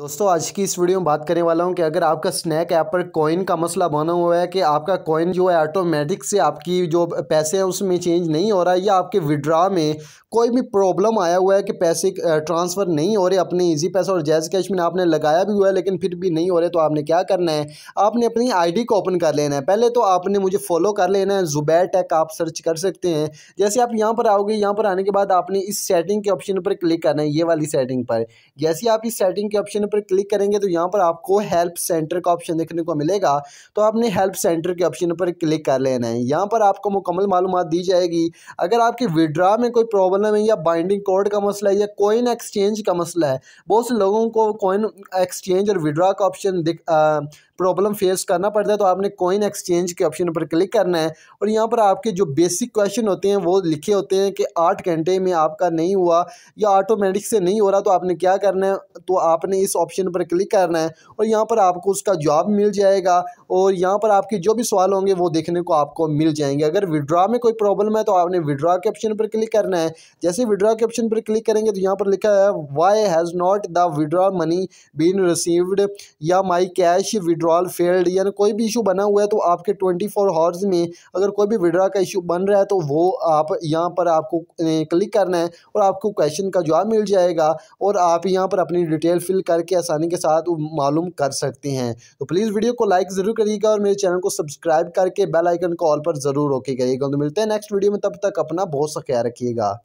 दोस्तों आज की इस वीडियो में बात करने वाला हूं कि अगर आपका स्नैक ऐप पर कॉइन का मसला बना हुआ है कि आपका कॉइन जो है ऑटोमेटिक से आपकी जो पैसे हैं उसमें चेंज नहीं हो रहा है या आपके विड्रा में कोई भी प्रॉब्लम आया हुआ है कि पैसे ट्रांसफ़र नहीं हो रहे अपने इजी पैसा और जैज कैश में आपने लगाया भी हुआ है लेकिन फिर भी नहीं हो रहे तो आपने क्या करना है आपने अपनी आई को ओपन कर लेना है पहले तो आपने मुझे फॉलो कर लेना है जुबैर टैक आप सर्च कर सकते हैं जैसे आप यहाँ पर आओगे यहाँ पर आने के बाद आपने इस सेटिंग के ऑप्शन पर क्लिक करना है ये वाली सेटिंग पर जैसे आप इस सेटिंग के ऑप्शन पर क्लिक करेंगे तो यहाँ पर आपको हेल्प सेंटर का ऑप्शन देखने को मिलेगा तो आपने हेल्प सेंटर के ऑप्शन पर क्लिक कर लेना है यहाँ पर आपको मुकम्मल मालूम दी जाएगी अगर आपकी विड्रा में कोई प्रॉब्लम है या बाइंडिंग कोड का मसला है या कोइन एक्सचेंज का मसला है बहुत से लोगों को कोइन एक्सचेंज और विड्रा का ऑप्शन प्रॉब्लम फेस करना पड़ता है तो आपने कॉइन एक्सचेंज के ऑप्शन पर क्लिक करना है और यहाँ पर आपके जो बेसिक क्वेश्चन होते हैं वो लिखे होते हैं कि आठ घंटे में आपका नहीं हुआ या ऑटोमेटिक से नहीं हो रहा तो आपने क्या करना है तो आपने इस ऑप्शन पर क्लिक करना है और यहाँ पर आपको उसका जवाब मिल जाएगा और यहाँ पर आपके जो भी सवाल होंगे वो देखने को आपको मिल जाएंगे अगर विड्रॉ में कोई प्रॉब्लम है तो आपने विड्रॉ के ऑप्शन पर क्लिक करना है जैसे विड्रॉ के ऑप्शन पर क्लिक करेंगे तो यहाँ पर लिखा है why has not the withdraw money been received या my cash withdraw withdrawal failed यानी कोई भी इशू बना हुआ है तो आपके ट्वेंटी फोर हावर्स में अगर कोई भी विड्रा का इशू बन रहा है तो वो आप यहाँ पर आपको क्लिक करना है और आपको क्वेश्चन का जवाब मिल जाएगा और आप यहाँ पर अपनी डिटेल फिल करके आसानी के साथ मालूम कर सकते हैं तो प्लीज़ वीडियो को लाइक ज़रूर करिएगा और मेरे चैनल को सब्सक्राइब करके बेल आइकन कॉल पर ज़रूर रोके करिएगा तो मिलते हैं नेक्स्ट वीडियो में तब तक अपना बहुत सा ख्याल रखिएगा